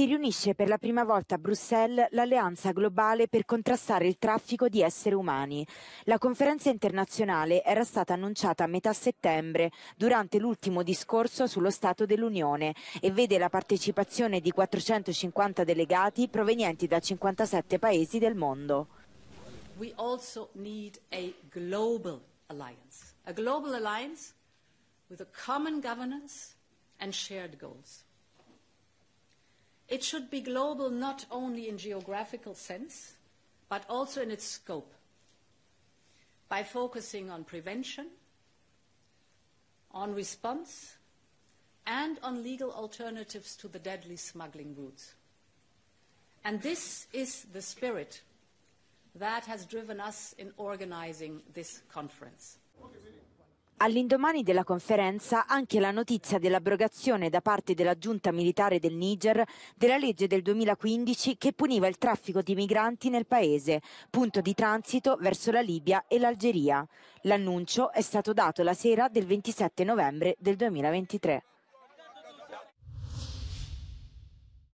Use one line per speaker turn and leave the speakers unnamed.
Si riunisce per la prima volta a Bruxelles l'Alleanza Globale per contrastare il traffico di esseri umani. La conferenza internazionale era stata annunciata a metà settembre durante l'ultimo discorso sullo Stato dell'Unione e vede la partecipazione di 450 delegati provenienti da 57 paesi del mondo.
We also need a global alliance, a global alliance with a common governance and shared goals. It should be global not only in geographical sense, but also in its scope by focusing on prevention, on response, and on legal alternatives to the deadly smuggling routes. And this is the spirit that has driven us in organizing this conference.
All'indomani della conferenza anche la notizia dell'abrogazione da parte della giunta militare del Niger della legge del 2015 che puniva il traffico di migranti nel paese, punto di transito verso la Libia e l'Algeria. L'annuncio è stato dato la sera del 27 novembre del 2023.